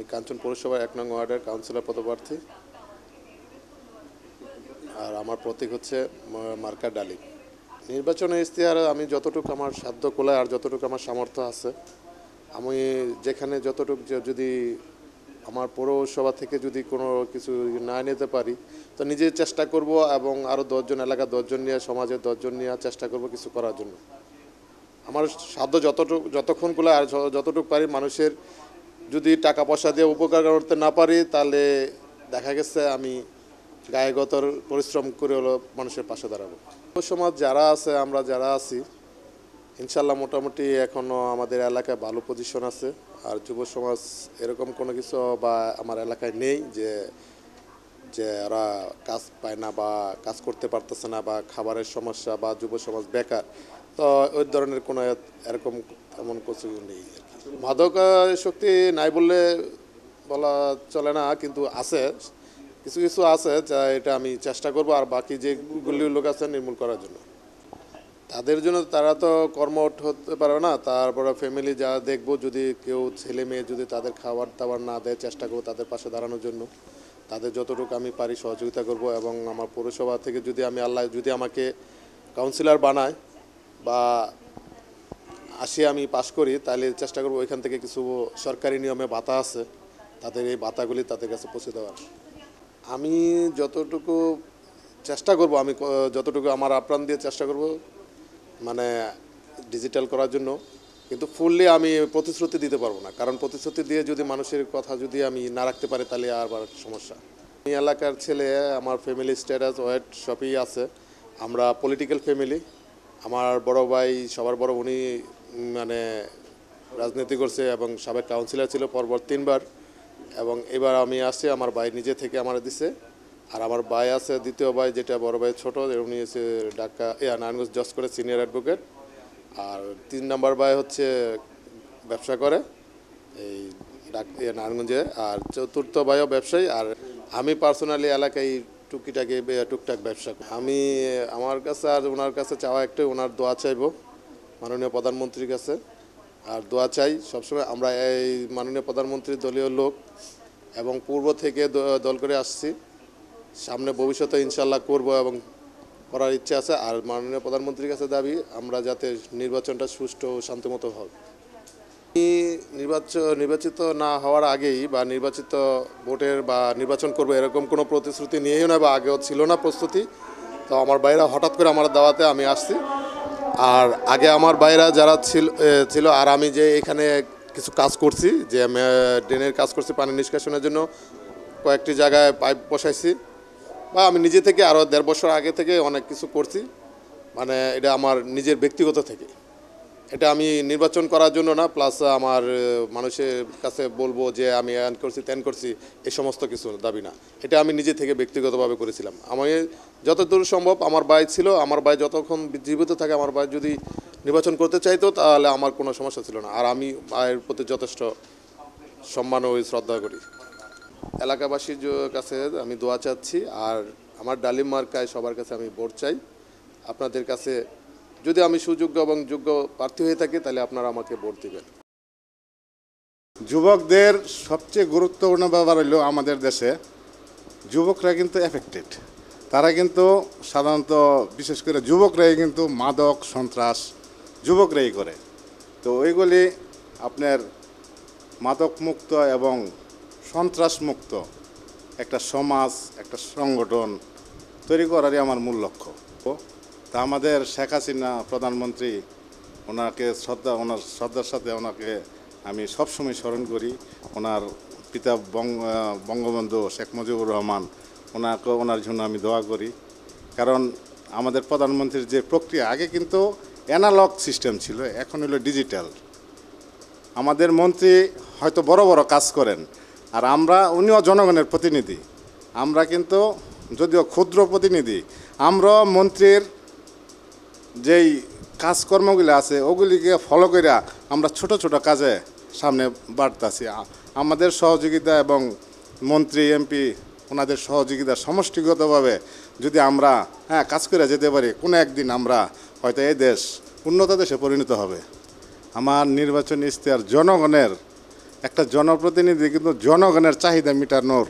আমি কাঞ্চন পৌরসভার এক নং ওয়ার্ডের কাউন্সিলর পদপ্রার্থী আর আমার প্রতীক হচ্ছে মার্কা ডালি নির্বাচনে ইস্তেহার আমি যতটুকু আমার সাধ্য কোলায় আর যতটুকু আমার সামর্থ্য আছে আমি যেখানে যতটুকু যদি আমার পৌরসভা থেকে যদি কোনো কিছু না নিতে পারি তো নিজে চেষ্টা করব এবং আরও দশজন এলাকা দশজন নিয়ে সমাজের দশজন নিয়ে চেষ্টা করব কিছু করার জন্য আমার সাধ্য যতটুকু যতক্ষণ কোলায় আর যতটুকু পারি মানুষের যদি টাকা পয়সা দিয়ে উপকার করতে না পারি তাহলে দেখা গেছে আমি গায়েগতর পরিশ্রম করে হলো মানুষের পাশে দাঁড়াবো সমাজ যারা আছে আমরা যারা আছি ইনশাল্লাহ মোটামুটি এখনও আমাদের এলাকায় ভালো পজিশন আছে আর যুব সমাজ এরকম কোনো কিছু বা আমার এলাকায় নেই যে যে ওরা কাজ পায় না বা কাজ করতে পারতেছে না বা খাবারের সমস্যা বা যুব সমাজ বেকার তো ওই ধরনের কোনো এরকম এমন কিছু নেই শক্তি নাই বললে বলা চলে না কিন্তু আছে কিছু কিছু আছে যা এটা আমি চেষ্টা করব আর বাকি যেগুলি লোক আছে নির্মূল করার জন্য তাদের জন্য তারা তো কর্ম হতে পারবে না তারপরে ফ্যামিলি যা দেখব যদি কেউ ছেলে মেয়ে যদি তাদের খাবার দাবার না দেয় চেষ্টা করবো তাদের পাশে দাঁড়ানোর জন্য তাদের যতটুকু আমি পারি সহযোগিতা করব এবং আমার পৌরসভা থেকে যদি আমি আল্লাহ যদি আমাকে কাউন্সিলর বানায় বা আসে আমি পাস করি তাহলে চেষ্টা করবো ওইখান থেকে কিছু সরকারি নিয়মে বাতা আছে তাদের এই বাতাগুলি তাদের কাছে পৌঁছে দেওয়ার আমি যতটুকু চেষ্টা করব আমি যতটুকু আমার আপ্রাণ দিয়ে চেষ্টা করব মানে ডিজিটাল করার জন্য কিন্তু ফুললি আমি প্রতিশ্রুতি দিতে পারবো না কারণ প্রতিশ্রুতি দিয়ে যদি মানুষের কথা যদি আমি না রাখতে পারি তাহলে আবার সমস্যা আমি এলাকার ছেলে আমার ফ্যামিলি স্ট্যাটাস ওয়েট সবই আছে আমরা পলিটিক্যাল ফ্যামিলি আমার বড় ভাই সবার বড় উনি মানে রাজনীতি করছে এবং সাবেক কাউন্সিলর ছিল পরপর তিনবার এবং এবার আমি আসছি আমার ভাই নিজে থেকে আমার দিছে আর আমার ভাই আছে দ্বিতীয় ভাই যেটা বড় ভাই ছোট উনি হচ্ছে ঢাকা ইয়া নারায়ণগঞ্জ জজ করে সিনিয়র অ্যাডভোকেট আর তিন নাম্বার ভাই হচ্ছে ব্যবসা করে এই নারায়ণগঞ্জে আর চতুর্থ ভাইও ব্যবসায়ী আর আমি পার্সোনালি এলাকায় টুকিটাকি টুকটাক ব্যবসা আমি আমার কাছে আর ওনার কাছে চাওয়া একটাই ওনার দোয়া চাইবো মাননীয় প্রধানমন্ত্রীর কাছে আর দোয়া চাই সবসময় আমরা এই মাননীয় প্রধানমন্ত্রীর দলীয় লোক এবং পূর্ব থেকে দল করে আসছি সামনে ভবিষ্যতে ইনশাল্লাহ করব এবং করার ইচ্ছে আছে আর মাননীয় প্রধানমন্ত্রীর কাছে দাবি আমরা যাতে নির্বাচনটা সুষ্ঠু ও শান্তিমত হোক নির্বাচন নির্বাচিত না হওয়ার আগেই বা নির্বাচিত ভোটের বা নির্বাচন করব এরকম কোনো প্রতিশ্রুতি নিয়েই না বা আগেও ছিল না প্রস্তুতি তো আমার বাইরে হঠাৎ করে আমার দাওয়াতে আমি আসছি আর আগে আমার বাইরা যারা ছিল ছিল আর আমি যে এখানে কিছু কাজ করছি যে ড্রেনের কাজ করছি পানি নিষ্কাশনের জন্য কয়েকটি জায়গায় পাইপ বসাইছি বা আমি নিজে থেকে আরও দেড় বছর আগে থেকে অনেক কিছু করছি মানে এটা আমার নিজের ব্যক্তিগত থেকে এটা আমি নির্বাচন করার জন্য না প্লাস আমার মানুষের কাছে বলবো যে আমি অ্যান করছি ত্যান করছি এই সমস্ত কিছু দাবি না এটা আমি নিজে থেকে ব্যক্তিগতভাবে করেছিলাম আমি যতদূর সম্ভব আমার ভাই ছিল আমার ভাই যতক্ষণ জীবিত থাকে আমার ভাই যদি নির্বাচন করতে চাইতো তাহলে আমার কোনো সমস্যা ছিল না আর আমি ভাইয়ের প্রতি যথেষ্ট সম্মান ও শ্রদ্ধা করি এলাকাবাসীর কাছে আমি দোয়া চাচ্ছি আর আমার ডালিম মার্কায় সবার কাছে আমি ভোট চাই আপনাদের কাছে যদি আমি সুযোগ্য এবং যোগ্য প্রার্থী হয়ে থাকি তাহলে আপনারা আমাকে ভোট দেবেন যুবকদের সবচেয়ে গুরুত্বপূর্ণ ব্যাপার হলো আমাদের দেশে যুবকরা কিন্তু এফেক্টেড তারা কিন্তু সাধারণত বিশেষ করে যুবকরাই কিন্তু মাদক সন্ত্রাস যুবকরাই করে তো ওইগুলি আপনার মাদক মুক্ত এবং সন্ত্রাস মুক্ত একটা সমাজ একটা সংগঠন তৈরি করারই আমার মূল লক্ষ্য তা আমাদের শেখ হাসিনা প্রধানমন্ত্রী ওনাকে শ্রদ্ধা ওনার শ্রদ্ধার সাথে ওনাকে আমি সবসময় স্মরণ করি ওনার পিতা বঙ্গবন্ধু শেখ মুজিবুর রহমান ওনাকে ওনার জন্য আমি দোয়া করি কারণ আমাদের প্রধানমন্ত্রীর যে প্রক্রিয়া আগে কিন্তু অ্যানালগ সিস্টেম ছিল এখন হলো ডিজিটাল আমাদের মন্ত্রী হয়তো বড় বড় কাজ করেন আর আমরা উনিও জনগণের প্রতিনিধি আমরা কিন্তু যদিও ক্ষুদ্র প্রতিনিধি আমরা মন্ত্রীর যেই কাজকর্মগুলি আছে ওগুলিকে ফলো করিয়া আমরা ছোট ছোট কাজে সামনে বাড়তাছি আমাদের সহযোগিতা এবং মন্ত্রী এমপি ওনাদের সহযোগিতা সমষ্টিগতভাবে যদি আমরা হ্যাঁ কাজ করে যেতে পারি কোনো একদিন আমরা হয়তো এই দেশ উন্নত দেশে পরিণত হবে আমার নির্বাচন ইশতেহার জনগণের একটা জনপ্রতিনিধি কিন্তু জনগণের চাহিদা মেটানোর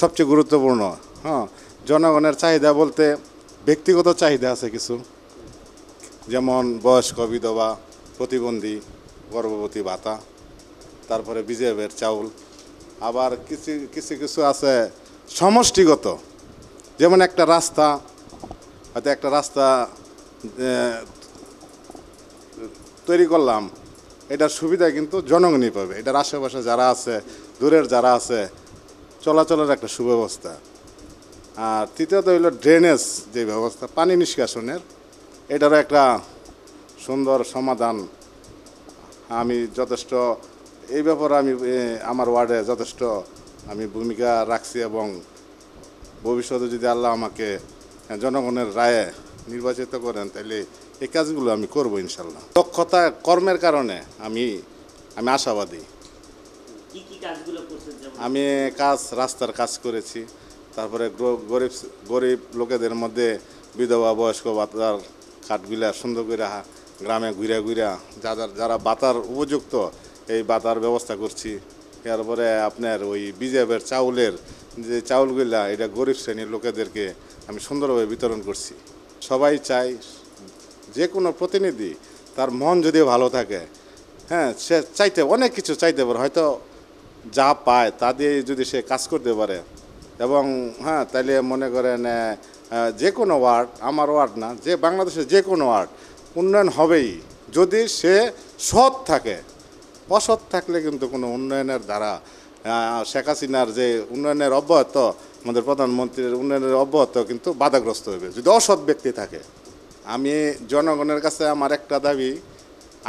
সবচেয়ে গুরুত্বপূর্ণ হ্যাঁ জনগণের চাহিদা বলতে ব্যক্তিগত চাহিদা আছে কিছু যেমন বয়স্ক বিধবা প্রতিবন্ধী গর্ভবতী ভাতা তারপরে বিজেপের চাউল আবার কিছু কিছু কিছু আছে সমষ্টিগত যেমন একটা রাস্তা হয়তো একটা রাস্তা তৈরি করলাম এটার সুবিধা কিন্তু জনগণই পাবে এটার আশেপাশে যারা আছে দূরের যারা আছে চলাচলের একটা সুব্যবস্থা আর তৃতীয়ত হইল ড্রেনেজ যে ব্যবস্থা পানি নিষ্কাশনের এটারও একটা সুন্দর সমাধান আমি যথেষ্ট এই ব্যাপারে আমি আমার ওয়ার্ডে যথেষ্ট আমি ভূমিকা রাখছি এবং ভবিষ্যতে যদি আল্লাহ আমাকে জনগণের রায়ে নির্বাচিত করেন তাহলে এই কাজগুলো আমি করব ইনশাল্লাহ দক্ষতা কর্মের কারণে আমি আমি আশাবাদী আমি কাজ রাস্তার কাজ করেছি তারপরে গরিব গরিব লোকেদের মধ্যে বিধবা বয়স্ক বাতার কাঠগুলা সুন্দর করে গ্রামে ঘুরে ঘুরে যাদের যারা বাতার উপযুক্ত এই বাতার ব্যবস্থা করছি এরপরে আপনার ওই বিজেপের চাউলের যে চাউলগুলা এটা গরিব শ্রেণীর লোকেদেরকে আমি সুন্দরভাবে বিতরণ করছি সবাই চাই যে কোনো প্রতিনিধি তার মন যদি ভালো থাকে হ্যাঁ সে চাইতে অনেক কিছু চাইতে পারে হয়তো যা পায় তা দিয়ে যদি সে কাজ করতে পারে এবং হ্যাঁ তাইলে মনে করেন যে কোনো ওয়ার্ড আমার ওয়ার্ড না যে বাংলাদেশের যে কোনো ওয়ার্ড উন্নয়ন হবেই যদি সে সৎ থাকে অসৎ থাকলে কিন্তু কোনো উন্নয়নের দ্বারা শেখ হাসিনার যে উন্নয়নের অব্যাহত আমাদের প্রধানমন্ত্রীর উন্নয়নের অব্যাহত কিন্তু বাধাগ্রস্ত হবে যদি অসৎ ব্যক্তি থাকে আমি জনগণের কাছে আমার একটা দাবি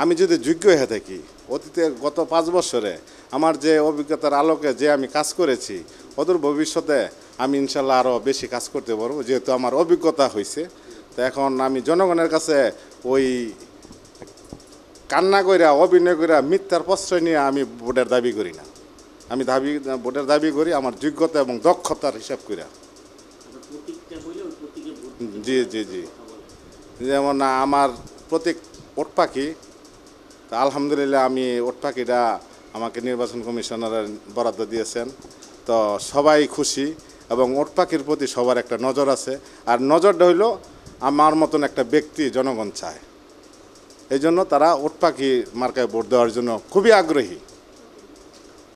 আমি যদি যোগ্য হয়ে থাকি অতীতে গত পাঁচ বছরে আমার যে অভিজ্ঞতার আলোকে যে আমি কাজ করেছি ওদের ভবিষ্যতে আমি ইনশাল্লাহ আরও বেশি কাজ করতে পারবো যেহেতু আমার অভিজ্ঞতা হয়েছে তো এখন আমি জনগণের কাছে ওই কান্না কইরা অভিনয় করিয়া মিথ্যার প্রশ্রয় নিয়ে আমি ভোটের দাবি করি না আমি দাবি ভোটের দাবি করি আমার যোগ্যতা এবং দক্ষতার হিসাব করিয়া জি জি জি যেমন আমার প্রতীক ওট পাখি তা আলহামদুলিল্লাহ আমি ওট পাখিটা আমাকে নির্বাচন কমিশনারের বরাদ্দ দিয়েছেন তো সবাই খুশি এবং ওট পাখির প্রতি সবার একটা নজর আছে আর নজরটা হইল আমার মতন একটা ব্যক্তি জনগণ চায় এই জন্য তারা ওট পাখি মার্কায় ভোট দেওয়ার জন্য খুবই আগ্রহী